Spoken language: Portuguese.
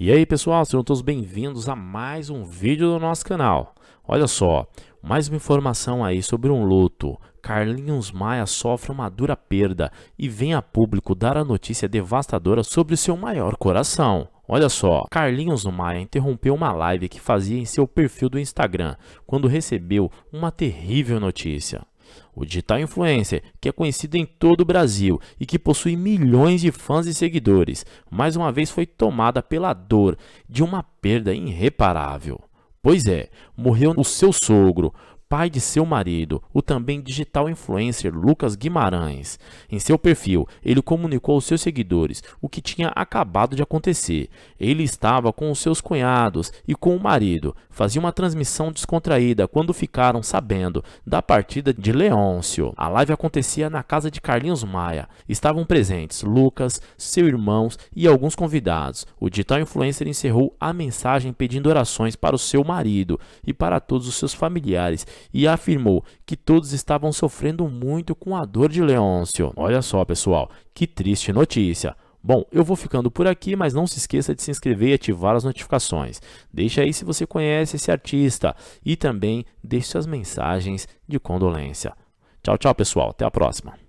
E aí pessoal, sejam todos bem-vindos a mais um vídeo do nosso canal. Olha só, mais uma informação aí sobre um luto. Carlinhos Maia sofre uma dura perda e vem a público dar a notícia devastadora sobre seu maior coração. Olha só, Carlinhos Maia interrompeu uma live que fazia em seu perfil do Instagram quando recebeu uma terrível notícia. O digital influencer, que é conhecido em todo o Brasil e que possui milhões de fãs e seguidores, mais uma vez foi tomada pela dor de uma perda irreparável. Pois é, morreu o seu sogro, pai de seu marido, o também digital influencer Lucas Guimarães. Em seu perfil, ele comunicou aos seus seguidores o que tinha acabado de acontecer. Ele estava com os seus cunhados e com o marido, fazia uma transmissão descontraída quando ficaram sabendo da partida de Leôncio. A live acontecia na casa de Carlinhos Maia. Estavam presentes Lucas, seu irmão e alguns convidados. O digital influencer encerrou a mensagem pedindo orações para o seu marido e para todos os seus familiares e afirmou que todos estavam sofrendo muito com a dor de Leôncio. Olha só, pessoal, que triste notícia. Bom, eu vou ficando por aqui, mas não se esqueça de se inscrever e ativar as notificações. Deixa aí se você conhece esse artista e também deixe suas mensagens de condolência. Tchau, tchau, pessoal. Até a próxima.